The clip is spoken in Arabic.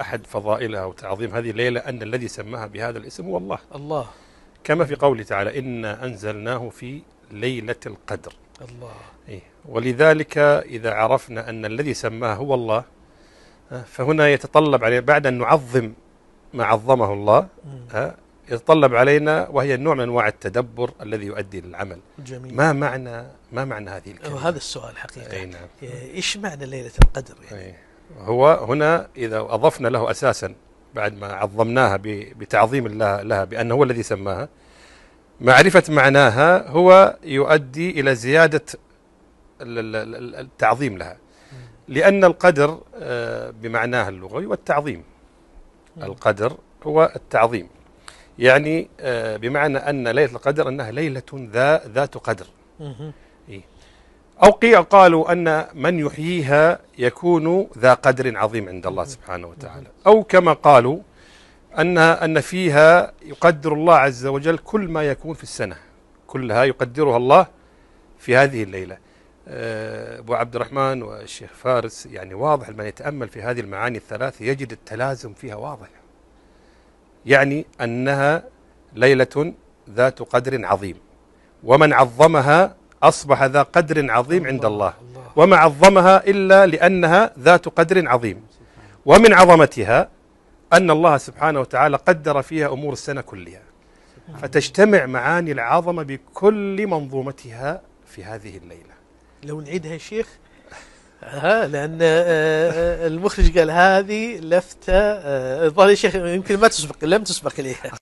أحد فضائلها وتعظيم هذه الليلة أن الذي سماها بهذا الاسم هو الله الله كما في قوله تعالى إنا أنزلناه في ليلة القدر الله إيه ولذلك إذا عرفنا أن الذي سماها هو الله فهنا يتطلب علينا بعد أن نعظم ما عظمه الله يتطلب علينا وهي نوع من انواع التدبر الذي يؤدي للعمل جميل. ما معنى ما معنى هذه الكلمه هذا السؤال حقيقه اي نعم ايش معنى ليله القدر يعني إيه. هو هنا إذا أضفنا له أساسا بعد ما عظمناها بتعظيم الله لها بأنه هو الذي سماها معرفة معناها هو يؤدي إلى زيادة التعظيم لها لأن القدر آه، بمعناها اللغوي والتعظيم القدر هو التعظيم يعني آه، بمعنى أن ليلة القدر أنها ليلة ذا ذات قدر أو قيل قالوا أن من يحييها يكون ذا قدر عظيم عند الله سبحانه وتعالى أو كما قالوا أن أن فيها يقدر الله عز وجل كل ما يكون في السنة كلها يقدرها الله في هذه الليلة آه، أبو عبد الرحمن والشيخ فارس يعني واضح من يتأمل في هذه المعاني الثلاث يجد التلازم فيها واضح يعني أنها ليلة ذات قدر عظيم ومن عظمها أصبح ذا قدر عظيم عند الله وما عظمها إلا لأنها ذات قدر عظيم ومن عظمتها أن الله سبحانه وتعالى قدر فيها أمور السنة كلها فتجتمع معاني العظمة بكل منظومتها في هذه الليلة لو نعيدها يا شيخ ها لأن آه، آه، المخرج قال هذه لفتة آه، الظاهر يا شيخ يمكن ما تسبق لم تسبق إليها